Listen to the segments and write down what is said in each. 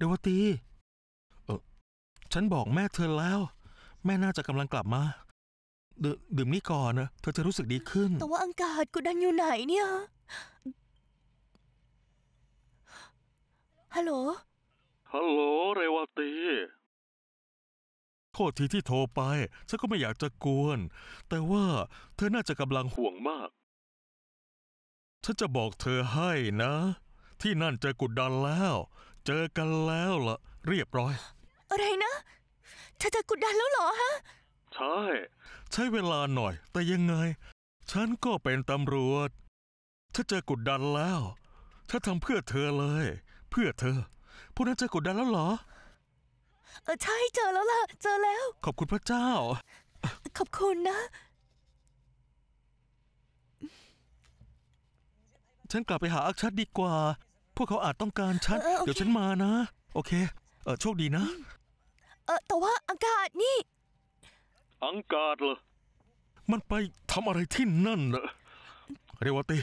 เดวตีเออฉันบอกแม่เธอแล้ว แม่น่าจะกำลังกลับมาดดื่มนี่ก่อนนะ เธอจะรู้สึกดีขึ้น แต่ว่าอังกาศกูดันอยู่ไหนเนี่ย ฮัลโหล ฮัลโหลเรวตีโทษทีที่โทรไป ฉันก็ไม่อยากจะกวน แต่ว่าเธอน่าจะกำลังห่วงมาก ฉันจะบอกเธอให้นะ ที่นั่นเจอกุดดันแล้วเจอกันแล้วล่ะเรียบร้อย อะไรนะเธอจะกดดันแล้วเหรอฮะใช่ใช้เวลาหน่อย แต่ยังไง ฉันก็เป็นตำรวจ ถ้าเจอกดดันแล้วถ้าทำเพื่อเธอเลย เพื่อเธอพวกนั้นเจอกดดันแล้วเหรอเออใช่เจอแล้วล่ะ เจอแล้ว ขอบคุณพระเจ้า ขอบคุณนะ ฉันกลับไปหาอักชัดดีกว่าพวกเขาอาจต้องการฉัน เดี๋ยวฉันมานะ โอเคเออโชคดีนะเออแต่ว่าอากาศนี่อังกาศเหรอมันไปทำอะไรที่นั่นหรอเรวตี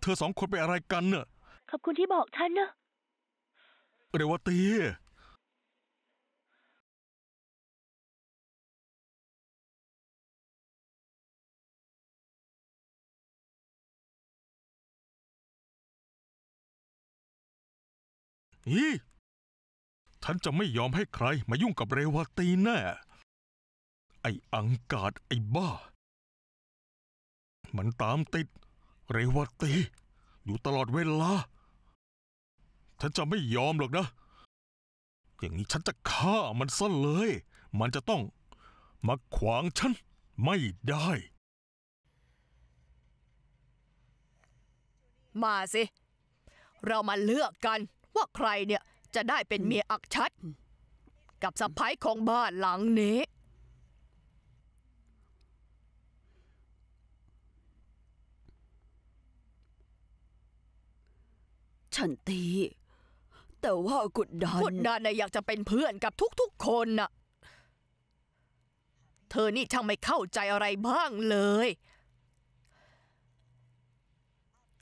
เธอสองคนไปอะไรกันน่ะขอบคุณที่บอกฉันนะเรวตีฮีฉันจะไม่ยอมให้ใครมายุ่งกับเรวตีแน่ ไอ้อังกาดไอ้บ้า มันตามติด เรวตีอยู่ตลอดเวลา ฉันจะไม่ยอมหรอกนะ อย่างนี้ฉันจะฆ่ามันซะเลย มันจะต้อง มาขวางฉัน ไม่ได้ มาสิ เรามาเลือกกันว่าใครเนี่ยจะได้เป็นเมียอักชัด กับสะพ้ายของบ้านหลังนี้ ฉันตี แต่ว่ากุดดันกุดดันน่ะอยากจะเป็นเพื่อนกับทุกๆคนน่ะ เธอนี่ช่างไม่เข้าใจอะไรบ้างเลย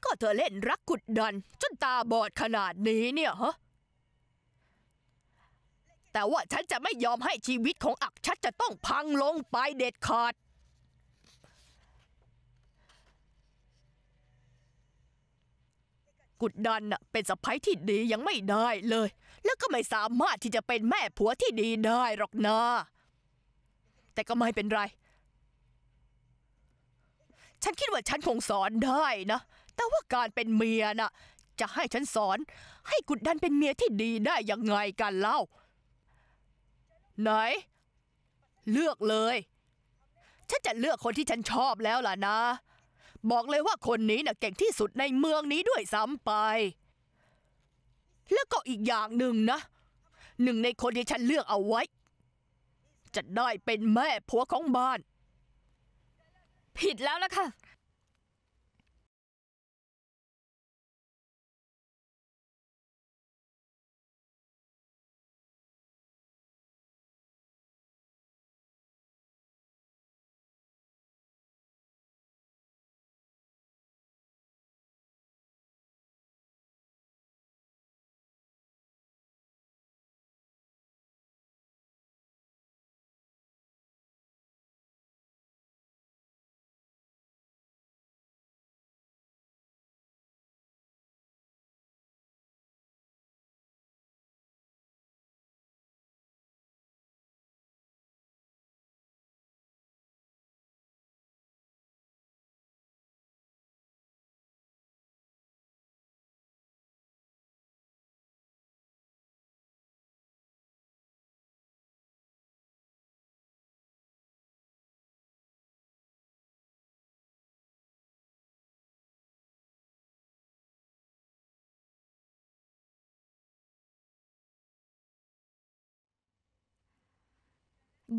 ก็เธอเล่นรักขุดดัน จนตาบอดขนาดนี้เนี่ยฮะแต่ว่าฉันจะไม่ยอมให้ชีวิตของอักชัดจะต้องพังลงไปเด็ดขาด กุดดันเป็นสะพ้ายที่ดียังไม่ได้เลย แล้วก็ไม่สามารถที่จะเป็นแม่ผัวที่ดีได้หรอกนะแต่ก็ไม่เป็นไร ฉันคิดว่าฉันคงสอนได้นะแต่ว่าการเป็นเมียน่ะ จะให้ฉันสอนให้กุดดันเป็นเมียที่ดีได้ยังไงกันเล่า ไหน เลือกเลยฉันจะเลือกคนที่ฉันชอบแล้วล่ะนะ บอกเลยว่าคนนี้น่ะเก่งที่สุดในเมืองนี้ด้วยซ้ำไป แล้วก็อีกอย่างหนึ่งนะ หนึ่งในคนที่ฉันเลือกเอาไว้ จะได้เป็นแม่ผัวของบ้าน ผิดแล้วล่ะค่ะ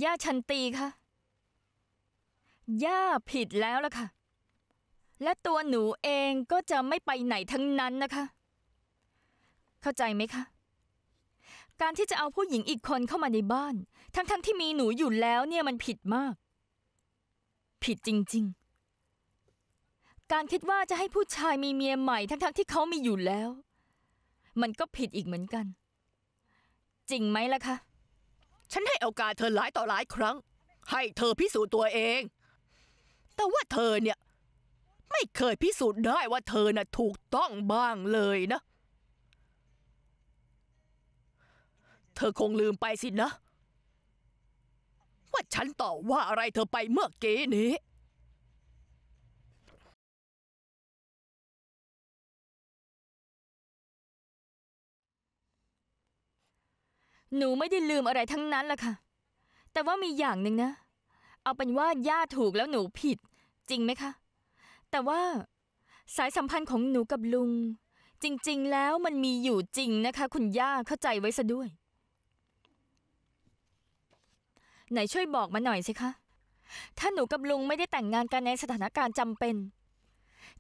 ย่าชันตีคะย่าผิดแล้วล่ะค่ะ และตัวหนูเองก็จะไม่ไปไหนทั้งนั้นนะคะ เข้าใจไหมคะ การที่จะเอาผู้หญิงอีกคนเข้ามาในบ้าน ทั้งๆทที่มีหนูอยู่แล้วเนี่ยมันผิดมาก ผิดจริง ๆ การคิดว่าจะให้ผู้ชายมีเมียใหม่ทั้งๆทที่เขามีอยู่แล้ว มันก็ผิดอีกเหมือนกัน จริงไหมล่ะคะฉันให้โอกาสเธอหลายต่อหลายครั้ง ให้เธอพิสูจน์ตัวเอง แต่ว่าเธอเนี่ย ไม่เคยพิสูจน์ได้ว่าเธอน่ะถูกต้องบ้างเลยนะ เธอคงลืมไปสินะ ว่าฉันต่อว่าอะไรเธอไปเมื่อกี้นี้หนูไม่ได้ลืมอะไรทั้งนั้นล่ะค่ะ แต่ว่ามีอย่างหนึ่งนะ เอาเป็นว่าย่าถูกแล้วหนูผิด จริงไหมคะ แต่ว่าสายสัมพันธ์ของหนูกับลุง จริง ๆ แล้วมันมีอยู่จริงนะคะ คุณย่าเข้าใจไว้ซะด้วย ไหนช่วยบอกมาหน่อยสิคะถ้าหนูกับลุงไม่ได้แต่งงานกันในสถานการณ์จำเป็น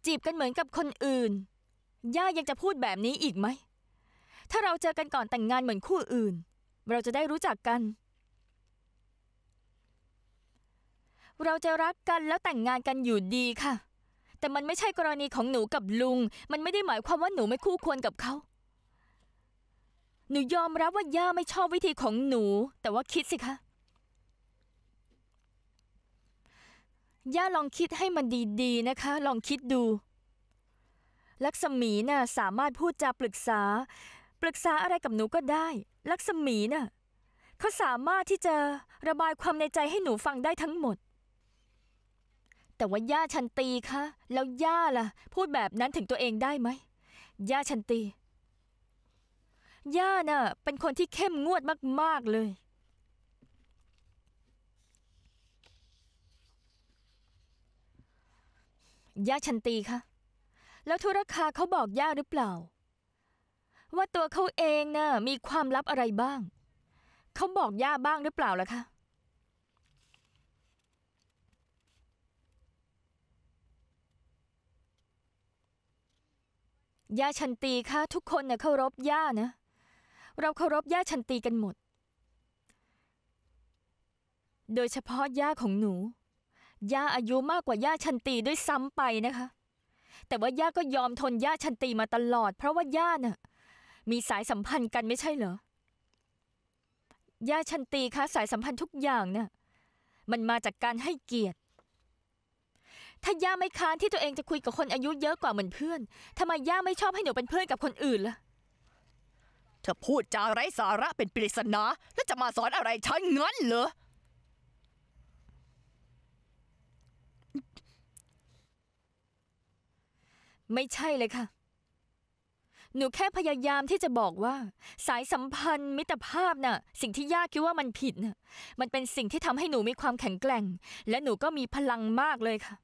จีบกันเหมือนกับคนอื่น ย่ายังจะพูดแบบนี้อีกไหมถ้าเราเจอกันก่อนแต่งงานเหมือนคู่อื่นเราจะได้รู้จักกัน เราจะรักกันแล้วแต่งงานกันอยู่ดีค่ะ แต่มันไม่ใช่กรณีของหนูกับลุง มันไม่ได้หมายความว่าหนูไม่คู่ควรกับเขาหนูยอมรับว่าย่าไม่ชอบวิธีของหนู แต่ว่าคิดสิคะ ย่าลองคิดให้มันดีๆนะคะ ลองคิดดู ลักษมีนะ่ะสามารถพูดจาปรึกษาปรึกษาอะไรกับหนูก็ได้ ลักษมีนะ่ะเขาสามารถที่จะระบายความในใจให้หนูฟังได้ทั้งหมด แต่ว่าย่าชันตีคะแล้วย่าล่ะ พูดแบบนั้นถึงตัวเองได้ไหมย่าชันตี ย่าน่ะเป็นคนที่เข้มงวดมากๆเลยย่าชันตีคะแล้วธุรคาเขาบอกย่าหรือเปล่าว่าตัวเขาเองนะ่ะมีความลับอะไรบ้าง เขาบอกย่าบ้างหรือเปล่าล่ะคะ ย่าชันตีคะทุกคนเนะ่ยเคารพย่านะ เราเคารพย่าชันตีกันหมด โดยเฉพาะย่าของหนู ย่าอายุมากกว่าย่าชันตีด้วยซ้ำไปนะคะ แต่ว่าย่าก็ยอมทนย่าชันตีมาตลอดเพราะว่าย่าเนะ่ะมีสายสัมพันธ์กันไม่ใช่เหรอ ย่าชันตีคะสายสัมพันธ์ทุกอย่างนะ่ะมันมาจากการให้เกียรติ ถ้าย่าไม่ค้านที่ตัวเองจะคุยกับคนอายุเยอะกว่าเหมือนเพื่อนทำไมย่าไม่ชอบให้หนูเป็นเพื่อนกับคนอื่นล่ะเธอพูดจาไร้สาระเป็นปริศนา แล้วจะมาสอนอะไรฉันงั้นเหรอ ไม่ใช่เลยค่ะหนูแค่พยายามที่จะบอกว่า สายสัมพันธ์ มิตรภาพน่ะสิ่งที่ยากคิดว่ามันผิดน่ะมันเป็นสิ่งที่ทำให้หนูมีความแข็งแกร่ง และหนูก็มีพลังมากเลยค่ะ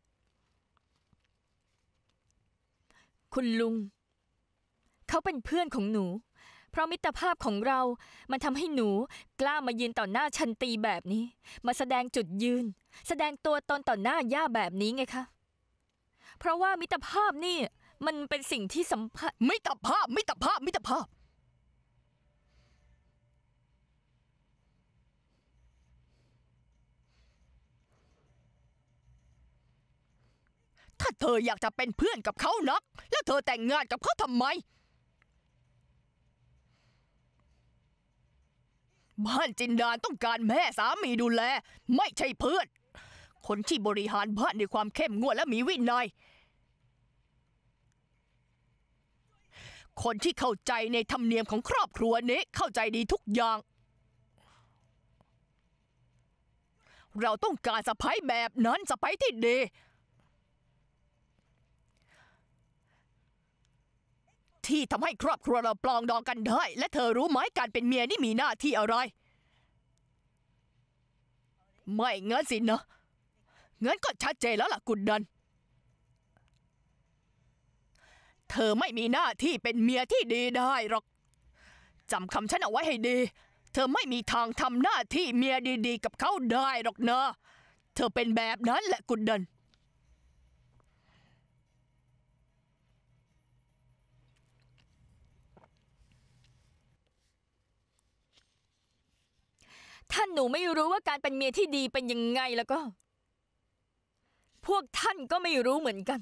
คุณลุง เขาเป็นเพื่อนของหนู เพราะมิตรภาพของเรามันทำให้หนูกล้ามายืนต่อหน้าชันตีแบบนี้ มาแสดงจุดยืน แสดงตัวตนต่อหน้าย่าแบบนี้ไงคะเพราะว่ามิตรภาพนี่มันเป็นสิ่งที่สัมพันธ์ไม่ตับภาพไม่ตับภาพไม่ตับภาพ ถ้าเธออยากจะเป็นเพื่อนกับเขานัก แล้วเธอแต่งงานกับเขาทำไมบ้านจินดานต้องการแม่สามีดูแล ไม่ใช่เพื่อน คนที่บริหารบ้านด้วยความเข้มงวดและมีวินัยคนที่เข้าใจในธรรมเนียมของครอบครัวนี้เข้าใจดีทุกอย่าง เราต้องการสะพ้ายแบบนั้นสะพ้ายที่ดี ที่ทำให้ครอบครัวเราปลองดองกันได้ และเธอรู้ไหมการเป็นเมียนี่มีหน้าที่อะไร ไม่เงินสินะ เงินก็ชัดเจนแล้วล่ะกุดดันเธอไม่มีหน้าที่เป็นเมียที่ดีได้หรอก จำคำฉันเอาไว้ให้ดี เธอไม่มีทางทำหน้าที่เมียดี ๆ กับเขาได้หรอกนะเธอเป็นแบบนั้นแหละกุดเดิน ท่านหนูไม่รู้ว่าการเป็นเมียที่ดีเป็นยังไงแล้วก็ พวกท่านก็ไม่รู้เหมือนกัน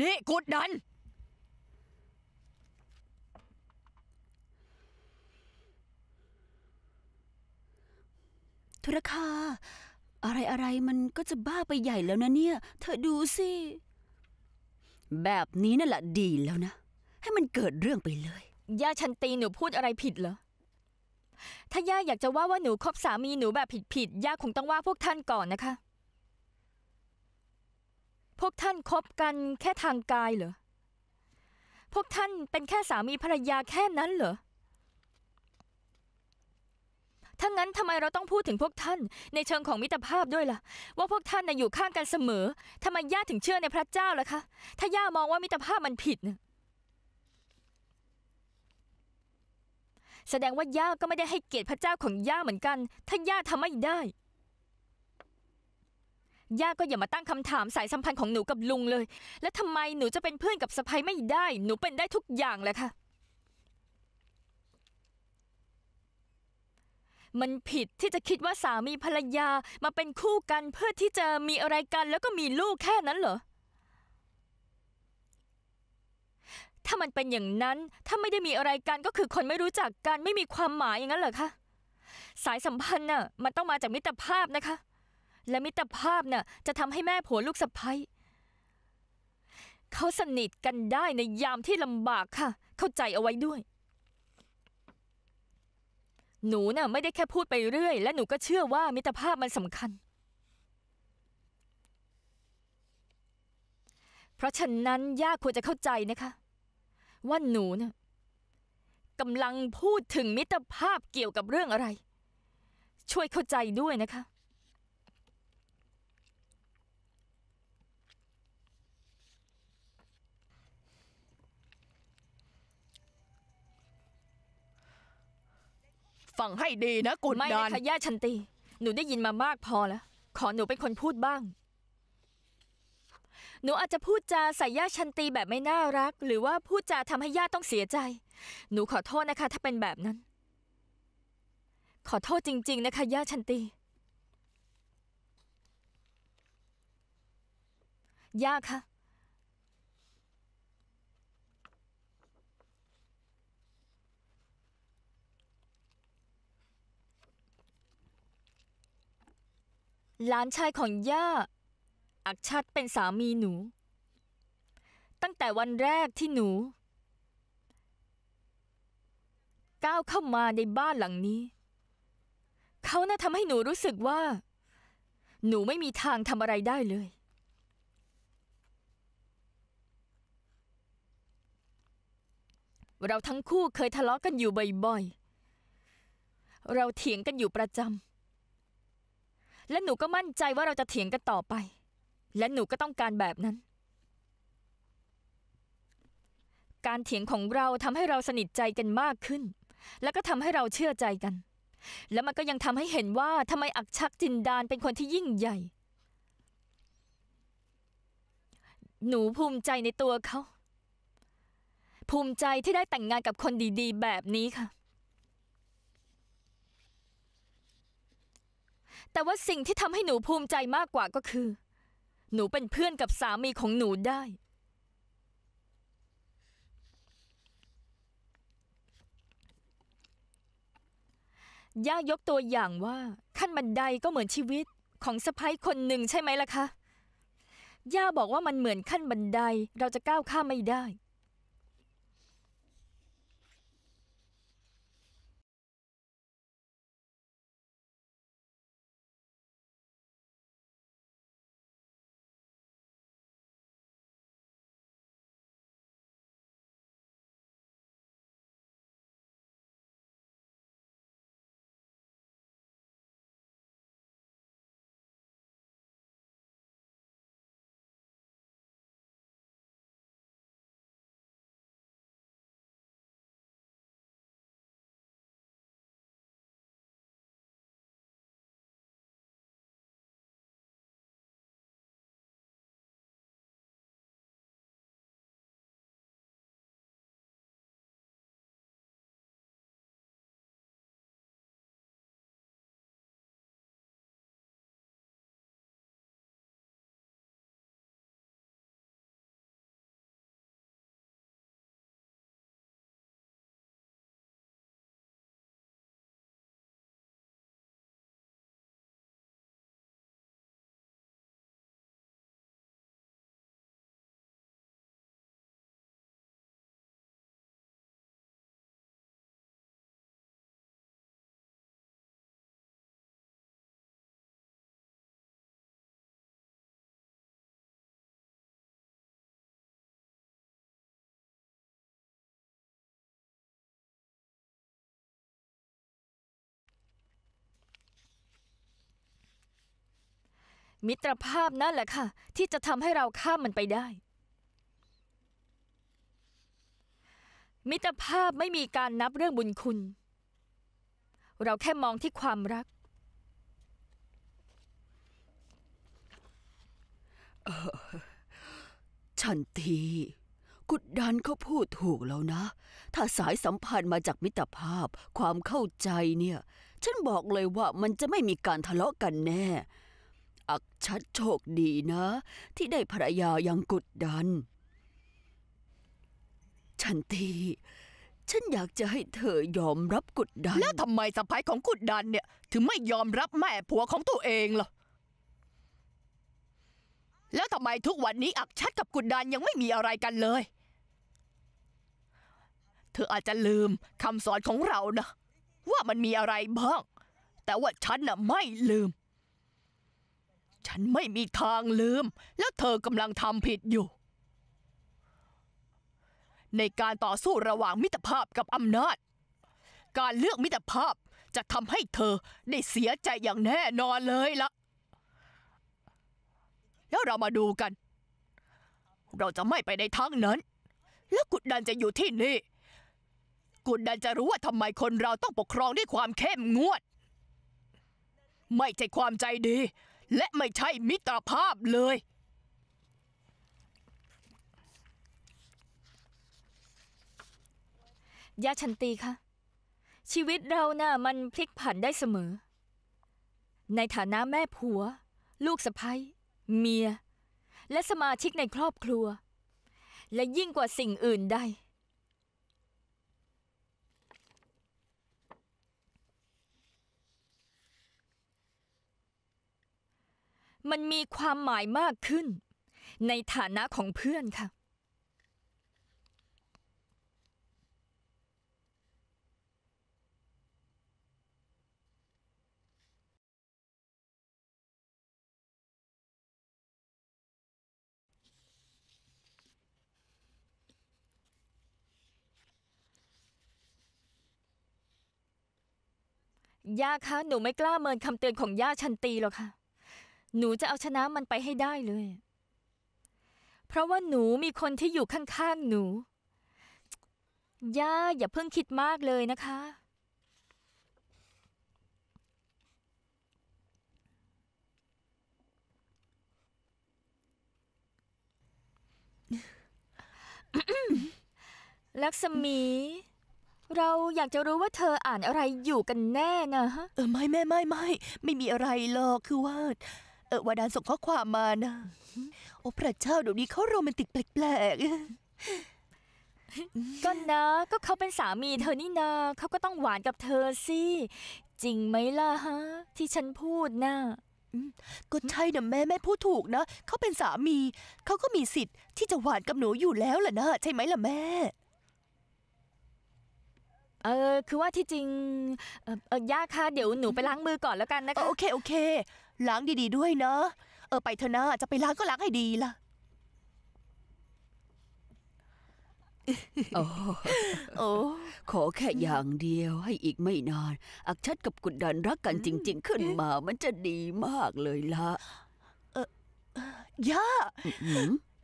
นี่กดดัน ทุรคา อะไรอะไรมันก็จะบ้าไปใหญ่แล้วนะเนี่ย เธอดูสิ แบบนี้นั่นแหละดีแล้วนะ ให้มันเกิดเรื่องไปเลย ย่าชันตีหนูพูดอะไรผิดเหรอ ถ้าย่าอยากจะว่าว่าหนูคบสามีหนูแบบผิดๆย่าคงต้องว่าพวกท่านก่อนนะคะพวกท่านคบกันแค่ทางกายเหรอ พวกท่านเป็นแค่สามีภรรยาแค่นั้นเหรอ ถ้างั้นทำไมเราต้องพูดถึงพวกท่าน ในเชิงของมิตรภาพด้วยละ่ะ ว่าพวกท่านน่ะอยู่ข้างกันเสมอทำไมย่าถึงเชื่อในพระเจ้าล่ะคะ ถ้าย่ามองว่ามิตรภาพมันผิด แสดงว่าย่าก็ไม่ได้ให้เกียรติพระเจ้าของย่าเหมือนกัน ถ้าย่าทำไม่ได้ย่าก็อย่ามาตั้งคำถามสายสัมพันธ์ของหนูกับลุงเลย และทำไมหนูจะเป็นเพื่อนกับสะพ้ยไม่ได้ หนูเป็นได้ทุกอย่างแหละค่ะ มันผิดที่จะคิดว่าสามีภรรยามาเป็นคู่กันเพื่อที่จะมีอะไรกัน แล้วก็มีลูกแค่นั้นเหรอ ถ้ามันเป็นอย่างนั้น ถ้าไม่ได้มีอะไรกันก็คือคนไม่รู้จักกันไม่มีความหมายอย่างนั้นเหรอคะ สายสัมพันธ์น่ะมันต้องมาจากมิตรภาพนะคะและมิตรภาพนะ่ะจะทำให้แม่ผัวลูกสะพ้ยเขาสนิทกันได้ในยามที่ลำบากค่ะ เข้าใจเอาไว้ด้วย หนูนะ่ะไม่ได้แค่พูดไปเรื่อย และหนูก็เชื่อว่ามิตรภาพมันสำคัญ เพราะฉะนั้นย่าควรจะเข้าใจนะคะว่าหนูนะ่ะกำลังพูดถึงมิตรภาพเกี่ยวกับเรื่องอะไร ช่วยเข้าใจด้วยนะคะฟังให้ดีนะกุนดานไม่นะคะย่าชันตี หนูได้ยินมามากพอแล้ว ขอหนูเป็นคนพูดบ้าง หนูอาจจะพูดจา ใส่ย่าชันตีแบบไม่น่ารัก หรือว่าพูดจาทำให้ย่าต้องเสียใจ หนูขอโทษนะคะถ้าเป็นแบบนั้น ขอโทษจริง ๆ นะคะย่าชันตี ย่าคะหลานชายของย่า อักชัดเป็นสามีหนู ตั้งแต่วันแรกที่หนู ก้าวเข้ามาในบ้านหลังนี้ เขาน่าทำให้หนูรู้สึกว่า หนูไม่มีทางทำอะไรได้เลย เราทั้งคู่เคยทะเลาะกันอยู่บ่อยๆเราเถียงกันอยู่ประจำและหนูก็มั่นใจว่าเราจะเถียงกันต่อไป และหนูก็ต้องการแบบนั้น การเถียงของเราทำให้เราสนิทใจกันมากขึ้น และก็ทำให้เราเชื่อใจกัน แล้วมันก็ยังทำให้เห็นว่าทำไมอักชักจินดานเป็นคนที่ยิ่งใหญ่ หนูภูมิใจในตัวเขา ภูมิใจที่ได้แต่งงานกับคนดีๆแบบนี้ค่ะแต่ว่าสิ่งที่ทำให้หนูภูมิใจมากกว่าก็คือ หนูเป็นเพื่อนกับสามีของหนูได้ ย่ายกตัวอย่างว่าขั้นบันไดก็เหมือนชีวิตของสะพ้ยคนหนึ่งใช่ไหมล่ะคะ ย่าบอกว่ามันเหมือนขั้นบันไดเราจะก้าวข้ามไม่ได้มิตรภาพนั่นแหละค่ะ ที่จะทำให้เราข้ามมันไปได้ มิตรภาพไม่มีการนับเรื่องบุญคุณ เราแค่มองที่ความรัก ชันที กุดดันเขาพูดถูกแล้วนะ ถ้าสายสัมพันธ์มาจากมิตรภาพ ความเข้าใจเนี่ย ฉันบอกเลยว่ามันจะไม่มีการทะเลาะกันแน่อักชัดโชคดีนะ ที่ได้ภรรยายังกุดดันชันทีฉันอยากจะให้เธอยอมรับกุดดัน แล้วทำไมสะพายของกุดดันเนี่ย ถึงไม่ยอมรับแม่ผัวของตัวเองล่ะ แล้วทำไมทุกวันนี้ อักชัดกับกุดดันยังไม่มีอะไรกันเลย เธออาจจะลืมคำสอนของเรานะว่ามันมีอะไรบ้าง แต่ว่าฉันน่ะไม่ลืมฉันไม่มีทางลืม และเธอกำลังทำผิดอยู่ ในการต่อสู้ระหว่างมิตรภาพกับอำนาจ การเลือกมิตรภาพจะทำให้เธอได้เสียใจอย่างแน่นอนเลยละ่ะ แล้วเรามาดูกัน เราจะไม่ไปในทางนั้น แล้วกุดดันจะอยู่ที่นี่ กุดดันจะรู้ว่าทำไมคนเราต้องปกครองด้วยความเข้มงวด ไม่ใช่ความใจดีและไม่ใช่มิตรภาพเลยยาชันตีคะ ชีวิตเรานะ่ะมันพลิกผันได้เสมอ ในฐานะแม่ผัว ลูกสะพ้ยเมีย และสมาชิกในครอบครัว และยิ่งกว่าสิ่งอื่นใดมันมีความหมายมากขึ้น ในฐานะของเพื่อนค่ะ ย่าคะ หนูไม่กล้าเมินคำเตือนของย่าชันตีหรอกค่ะหนูจะเอาชนะมันไปให้ได้เลย เพราะว่าหนูมีคนที่อยู่ข้างๆหนู ย่าอย่าเพิ่งคิดมากเลยนะคะลักษมี เราอยากจะรู้ว่าเธออ่านอะไรอยู่กันแน่นะฮะเออไม่แม่ไม่ไม่ไม่มีอะไรหรอก คือว่าเออวาดานส่งข้อความมานะโอ้พระเจ้าเดี๋ยวนี้เขาโรแมนติกแปลกๆก็นะ ก็เขาเป็นสามี เธอนี่นา เขาก็ต้องหวานกับเธอสิ จริงไหมล่ะฮะที่ฉันพูดนะะก็ใช่นะแม่แม่พูดถูกนะเขาเป็นสามีเขาก็มีสิทธิ์ ที่จะหวานกับหนูอยู่แล้วล่ะนะใช่ไหมล่ะแม่ออคือว่าที่จริงเออเย่าคะเดี๋ยวหนูไปล้างมือก่อนแล้วกันนะคะโอเคโอเค ล้างดี ๆ ด้วยเนะเออไปเถอะนะจะไปล้างก็ล้างให้ดีล่ะ โอ้โอ้ขอแค่อย่างเดียวให้อีกไม่นาน อักชัดกับกุดดันรักกันจริง ๆ ขึ้นมามันจะดีมากเลยละเออย่า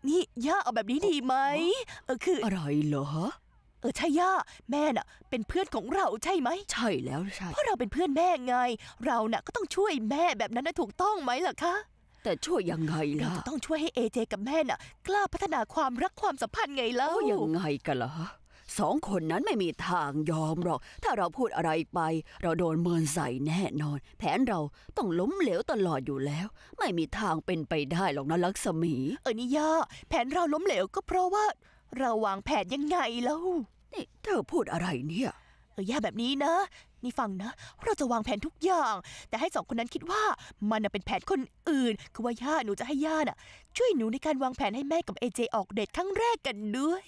นี่ย่าเอาแบบนี้ดีไหมเออคือ อะไรเหรอเออใช่ย่าแม่น่ะ เป็นเพื่อนของเราใช่ไหมใช่แล้วใช่เพราะเราเป็นเพื่อนแม่ไง เราน่ะ ก็ต้องช่วยแม่แบบนั้นนะถูกต้องไหมล่ะคะแต่ช่วยยังไงล่ะ เราต้องช่วยให้เอเจกับแม่น่ะกล้าพัฒนาความรักความสัมพันธ์ไงเล่ายังไงกันล่ะสองคนนั้นไม่มีทางยอมหรอก ถ้าเราพูดอะไรไปเราโดนเมินใส่แน่นอน แผนเราต้องล้มเหลวตลอดอยู่แล้ว ไม่มีทางเป็นไปได้หรอกนะลักษมีเออนี่ย่าแผนเราล้มเหลวก็เพราะว่าเราวางแผนยังไงแล้วนี่เธอพูดอะไรเนี่ย เออย่าแบบนี้นะ นี่ฟังนะ เราจะวางแผนทุกอย่าง แต่ให้สองคนนั้นคิดว่ามันเป็นแผนคนอื่น คือว่าย่าหนูจะให้ย่าน่ะ ช่วยหนูในการวางแผนให้แม่กับเอเจออกเดทครั้งแรกกันด้วย